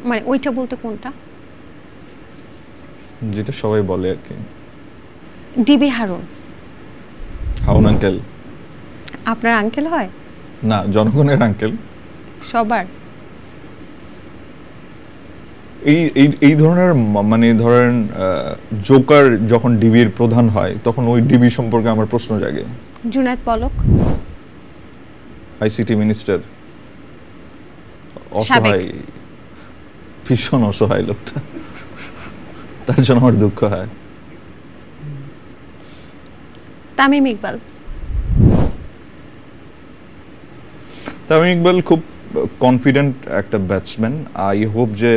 [SPEAKER 2] মানে ওইটা বলতে কোনটা
[SPEAKER 1] যেটা সবাই বলে আর কি ডিবি হারুন হাউন আঙ্কেল
[SPEAKER 2] আপনার আঙ্কেল হয়
[SPEAKER 1] না জনগণের আঙ্কেল সবার এই এই এই ধরনের মানে ধরেন জোকার যখন ডিবির প্রধান হয় তখন ওই ডিবি সম্পর্কে আমার প্রশ্ন জাগে
[SPEAKER 2] জুনায়েদ পলক
[SPEAKER 1] আইসিটি মিনিস্টার অসহায় ভীষণ অসহায় লোকটা তার জন্য আমার দুঃখ হয় তামিম ইকবাল তামিম ইকবাল খুব কনফিডেন্ট একটা ব্যাটসম্যান আই হোপ যে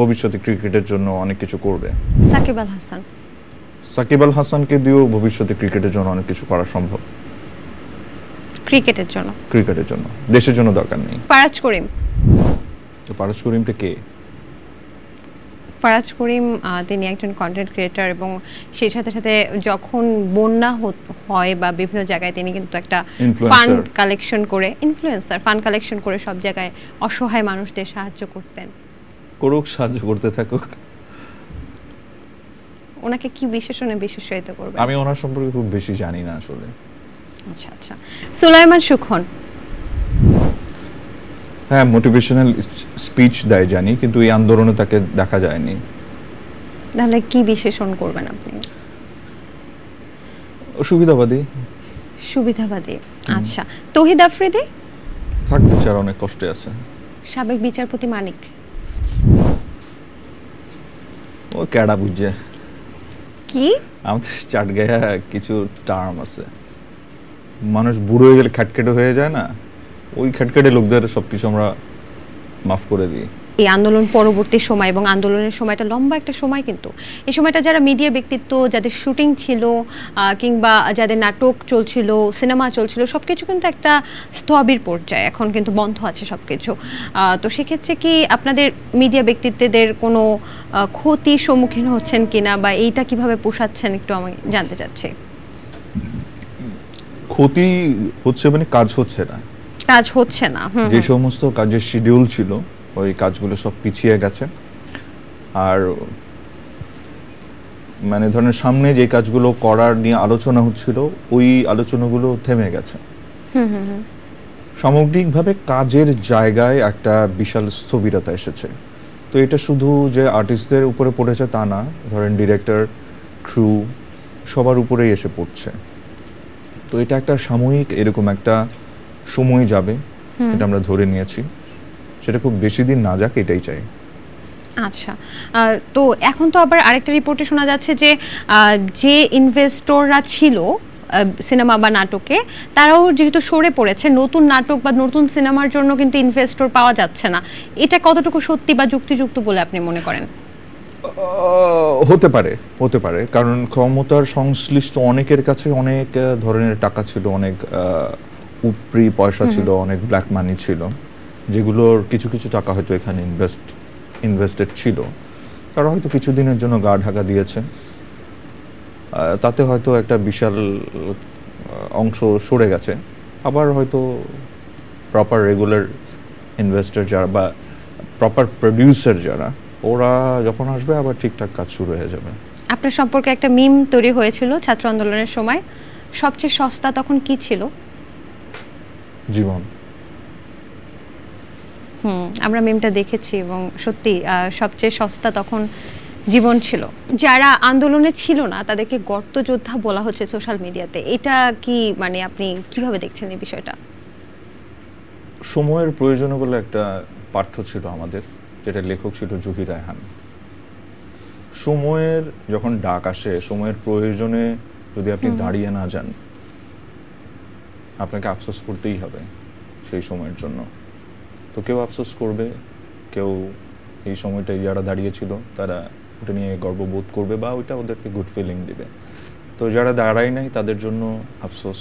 [SPEAKER 1] ভবিষ্যতে ক্রিকেটের জন্য অনেক কিছু করবে
[SPEAKER 2] সাকিব আল হাসান
[SPEAKER 1] সাকিব আল হাসানকে দিয়েও ভবিষ্যতে ক্রিকেটের জন্য অনেক কিছু করা সম্ভব ক্রিকেটের জন্য ক্রিকেটের জন্য দেশের জন্য দরকার নেই ফারাজ করিম তো ফারাজ করিমটা কে
[SPEAKER 2] ফারাজ করিম তিনি একজন কন্টেন্ট ক্রিয়েটর এবং সেই সাথে সাথে যখন বন্যা হয় বা বিভিন্ন জায়গায় তিনি কিন্তু একটা ফান্ড কালেকশন করে ইনফ্লুয়েন্সার ফান্ড কালেকশন করে সব জায়গায় অসহায় মানুষদের সাহায্য করতেন
[SPEAKER 1] করুক সাহায্য করতে থাকুক
[SPEAKER 2] ওনাকে কি বিশেষণে বিশেষায়িত করবে আমি
[SPEAKER 1] ওনার সম্পর্কে খুব বেশি
[SPEAKER 2] জানি না আসলে আচ্ছা আচ্ছা সুলাইমান সুখন
[SPEAKER 1] হ্যাঁ মোটিভেশনাল স্পিচ দেয় জানি কিন্তু এই আন্দোলনে তাকে দেখা যায়নি
[SPEAKER 2] তাহলে কি বিশেষণ করবেন আপনি সুবিধাবাদী সুবিধাবাদী আচ্ছা তহিদ আফ্রিদি
[SPEAKER 1] থাকবে যারা অনেক কষ্টে আছে
[SPEAKER 2] সাবেক বিচারপতি মানিক
[SPEAKER 1] ও ক্যাডা বুঝছে কি আমাদের চাট গায়া কিছু টার্ম আছে মানুষ বুড়ো হয়ে গেলে খ্যাটখেটে হয়ে যায় না ওই খ্যাটখেটে লোকদের সব কিছু আমরা মাফ করে দিই
[SPEAKER 2] এই আন্দোলন পরবর্তী সময় এবং আন্দোলনের সময়টা লম্বা একটা সময় কিন্তু এই সময়টা যারা মিডিয়া ব্যক্তিত্ব যাদের শুটিং ছিল কিংবা যাদের নাটক চলছিল সিনেমা চলছিল সব কিছু কিন্তু একটা স্থবির পর্যায়ে এখন কিন্তু বন্ধ আছে সব কিছু তো সেক্ষেত্রে কি আপনাদের মিডিয়া ব্যক্তিত্বদের কোনো ক্ষতির সম্মুখীন হচ্ছেন কিনা বা এইটা কিভাবে পোষাচ্ছেন একটু আমি জানতে চাচ্ছি
[SPEAKER 1] ক্ষতি হচ্ছে মানে কাজ হচ্ছে না
[SPEAKER 2] কাজ হচ্ছে না যে
[SPEAKER 1] সমস্ত কাজের শিডিউল ছিল ওই কাজগুলো সব পিছিয়ে গেছে আর মানে ধরেন সামনে যে কাজগুলো করার নিয়ে আলোচনা হচ্ছিল ওই আলোচনাগুলো থেমে গেছে সামগ্রিকভাবে কাজের জায়গায় একটা বিশাল স্থবিরতা এসেছে তো এটা শুধু যে আর্টিস্টদের উপরে পড়েছে তা না ধরেন ডিরেক্টর ক্রু সবার উপরেই এসে পড়ছে তো এটা একটা সাময়িক এরকম একটা সময় যাবে এটা আমরা ধরে নিয়েছি সেটা খুব বেশি দিন না যাক এটাই চাই
[SPEAKER 2] আচ্ছা তো এখন তো আবার আরেকটা রিপোর্টে শোনা যাচ্ছে যে যে ইনভেস্টররা ছিল সিনেমা বা নাটকে তারাও যেহেতু সরে পড়েছে নতুন নাটক বা নতুন সিনেমার জন্য কিন্তু ইনভেস্টর পাওয়া যাচ্ছে না এটা কতটুকু সত্যি বা যুক্তিযুক্ত বলে আপনি মনে করেন
[SPEAKER 1] হতে পারে হতে পারে কারণ ক্ষমতার সংশ্লিষ্ট অনেকের কাছে অনেক ধরনের টাকা ছিল অনেক উপরি পয়সা ছিল অনেক ব্ল্যাক মানি ছিল যেগুলোর কিছু কিছু টাকা হয়তো এখানে ইনভেস্ট ইনভেস্টেড ছিল তারা হয়তো কিছুদিনের জন্য গা ঢাকা দিয়েছে তাতে হয়তো একটা বিশাল অংশ সরে গেছে আবার হয়তো প্রপার রেগুলার ইনভেস্টার যারা বা প্রপার প্রডিউসার যারা ওরা যখন আসবে আবার ঠিকঠাক কাজ শুরু হয়ে যাবে
[SPEAKER 2] আপনার সম্পর্কে একটা মিম তৈরি হয়েছিল ছাত্র আন্দোলনের সময় সবচেয়ে সস্তা তখন কি ছিল জীবন আমরা মেমটা দেখেছি এবং সত্যি সবচেয়ে সস্তা তখন জীবন ছিল যারা আন্দোলনে ছিল না তাদেরকে গর্ত যোদ্ধা বলা হচ্ছে সোশ্যাল মিডিয়াতে এটা কি মানে আপনি কিভাবে দেখছেন এই বিষয়টা
[SPEAKER 1] সময়ের প্রয়োজন বলে একটা পাঠ্য ছিল আমাদের যেটা লেখক ছিল জুহি রায়হান সময়ের যখন ডাক আসে সময়ের প্রয়োজনে যদি আপনি দাঁড়িয়ে না যান আপনাকে আফসোস করতেই হবে সেই সময়ের জন্য তো কেউ আফসোস করবে কেউ এই সময়টা যারা দাঁড়িয়েছিল তারা ওটা নিয়ে গর্ববোধ করবে বা ওইটা ওদেরকে গুড ফিলিং দেবে তো যারা দাঁড়ায় নাই তাদের জন্য আফসোস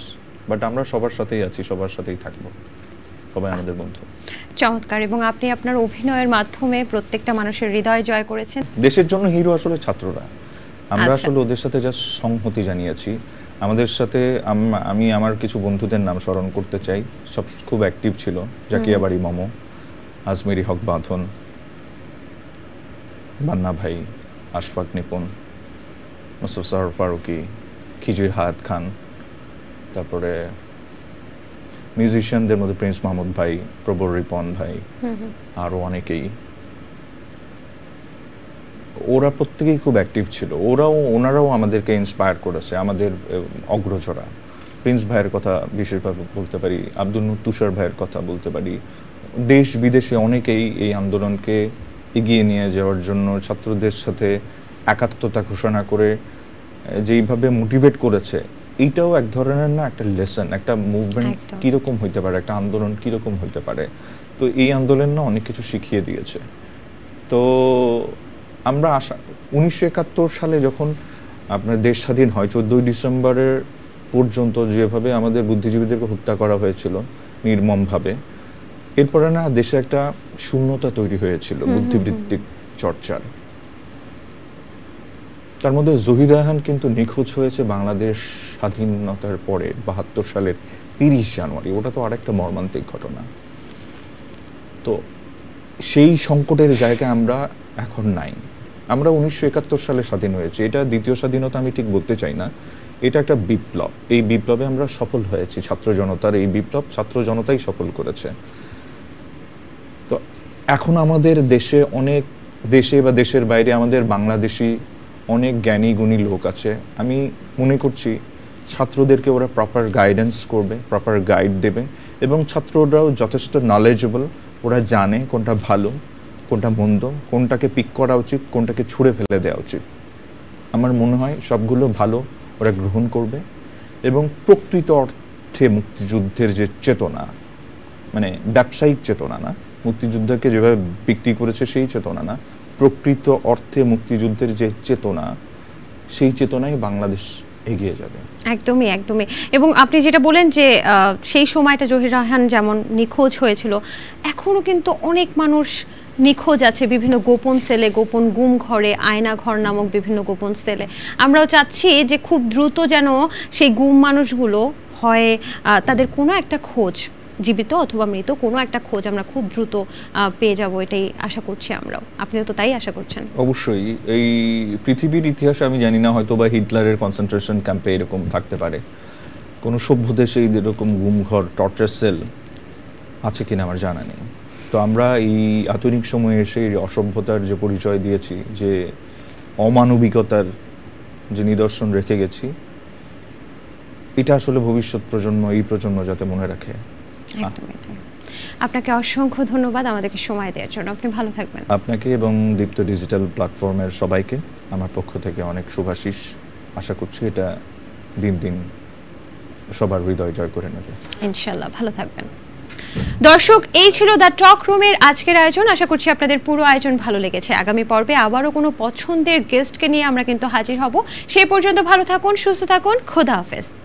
[SPEAKER 1] বাট আমরা সবার সাথেই আছি সবার সাথেই থাকবো সবাই আমাদের বন্ধু
[SPEAKER 2] চমৎকার এবং আপনি আপনার অভিনয়ের মাধ্যমে প্রত্যেকটা মানুষের হৃদয় জয় করেছেন
[SPEAKER 1] দেশের জন্য হিরো আসলে ছাত্ররা আমরা আচ্ছা। আসলে ওদের সাথে যা সংহতি জানিয়েছি আমাদের সাথে আমি আমার কিছু বন্ধুদের নাম স্মরণ করতে চাই সব খুব অ্যাক্টিভ ছিল জাকিয়া বাড়ি মমো আজমেরি হক বাঁধন মান্না ভাই আশফাক নিপুন মুসুফ সাহর ফারুকি খিজির হায়াত খান তারপরে মিউজিশিয়ানদের মধ্যে প্রিন্স মাহমুদ ভাই প্রবর রিপন ভাই আরও অনেকেই ওরা প্রত্যেকেই খুব অ্যাক্টিভ ছিল ওরাও ওনারাও আমাদেরকে ইন্সপায়ার করেছে আমাদের অগ্রজরা প্রিন্স ভাইয়ের কথা বিশেষভাবে বলতে পারি আব্দুল তুষার ভাইয়ের কথা বলতে পারি দেশ বিদেশে অনেকেই এই আন্দোলনকে এগিয়ে নিয়ে যাওয়ার জন্য ছাত্রদের সাথে একাত্মতা ঘোষণা করে যেইভাবে মোটিভেট করেছে এইটাও এক ধরনের না একটা লেসন একটা মুভমেন্ট কীরকম হইতে পারে একটা আন্দোলন কীরকম হইতে পারে তো এই আন্দোলন না অনেক কিছু শিখিয়ে দিয়েছে তো আমরা আশা উনিশশো একাত্তর সালে যখন আপনার দেশ স্বাধীন হয় চোদ্দই ডিসেম্বরের পর্যন্ত যেভাবে আমাদের বুদ্ধিজীবীদেরকে হত্যা করা হয়েছিল নির্মমভাবে এরপরে না দেশে একটা শূন্যতা তৈরি হয়েছিল বুদ্ধিবৃত্তিক চর্চার তার মধ্যে জহির রায়হান কিন্তু নিখোঁজ হয়েছে বাংলাদেশ স্বাধীনতার পরে বাহাত্তর সালের তিরিশ জানুয়ারি ওটা তো আরেকটা মর্মান্তিক ঘটনা তো সেই সংকটের জায়গায় আমরা এখন নাই আমরা উনিশশো একাত্তর সালে স্বাধীন হয়েছি এটা দ্বিতীয় স্বাধীনতা আমি ঠিক বলতে চাই না এটা একটা বিপ্লব এই বিপ্লবে আমরা সফল হয়েছি ছাত্র জনতার এই বিপ্লব ছাত্র জনতাই সফল করেছে এখন আমাদের দেশে অনেক দেশে বা দেশের বাইরে আমাদের বাংলাদেশি অনেক জ্ঞানী গুণী লোক আছে আমি মনে করছি ছাত্রদেরকে ওরা প্রপার গাইডেন্স করবে প্রপার গাইড দেবে এবং ছাত্ররাও যথেষ্ট নলেজেবল ওরা জানে কোনটা ভালো কোনটা মন্দ কোনটাকে পিক করা উচিত কোনটাকে ছুঁড়ে ফেলে দেওয়া উচিত আমার মনে হয় সবগুলো ভালো ওরা গ্রহণ করবে এবং প্রকৃত অর্থে মুক্তিযুদ্ধের যে চেতনা মানে ব্যবসায়িক চেতনা না মুক্তিযুদ্ধকে যেভাবে বিক্রি করেছে সেই চেতনা না প্রকৃত অর্থে মুক্তিযুদ্ধের যে চেতনা সেই চেতনায় বাংলাদেশ এগিয়ে যাবে
[SPEAKER 2] একদমই একদমই এবং আপনি যেটা বলেন যে সেই সময়টা জহির রাহান যেমন নিখোঁজ হয়েছিল এখনও কিন্তু অনেক মানুষ নিখোঁজ আছে বিভিন্ন গোপন সেলে গোপন গুম ঘরে আয়না ঘর নামক বিভিন্ন গোপন সেলে আমরাও চাচ্ছি যে খুব দ্রুত যেন সেই গুম মানুষগুলো হয় তাদের কোনো একটা খোঁজ জীবিত অথবা মৃত কোনো একটা খোঁজ আমরা খুব দ্রুত পেয়ে যাব এটাই আশা করছি আমরাও আপনিও তো তাই আশা করছেন
[SPEAKER 1] অবশ্যই এই পৃথিবীর ইতিহাসে আমি জানি না হয়তো বা হিটলারের কনসেন্ট্রেশন ক্যাম্পে এরকম থাকতে পারে কোনো সভ্য দেশে এরকম গুমঘর টর্চার সেল আছে কিনা আমার জানা নেই তো আমরা এই আধুনিক সময়ে এসে এই অসভ্যতার যে পরিচয় দিয়েছি যে অমানবিকতার যে নিদর্শন রেখে গেছি এটা আসলে ভবিষ্যৎ প্রজন্ম এই প্রজন্ম যাতে মনে রাখে
[SPEAKER 2] একদমই হ্যাঁ। আপনাকে অসংখ্য ধন্যবাদ আমাদেরকে সময় দেওয়ার জন্য আপনি ভালো থাকবেন
[SPEAKER 1] আপনাকে এবং দীপ্ত ডিজিটাল প্ল্যাটফর্মের সবাইকে আমার পক্ষ থেকে অনেক শুভাশিস আশা করছি এটা দিন দিন
[SPEAKER 2] সবার হৃদয় জয় করে নেবে ইনশাল্লাহ ভালো থাকবেন দর্শক এই ছিল দ্য টক রুমের আজকের আয়োজন আশা করছি আপনাদের পুরো আয়োজন ভালো লেগেছে আগামী পর্বে আবারও কোনো পছন্দের গেস্টকে নিয়ে আমরা কিন্তু হাজির হব সেই পর্যন্ত ভালো থাকুন সুস্থ থাকুন খোদা হাফেজ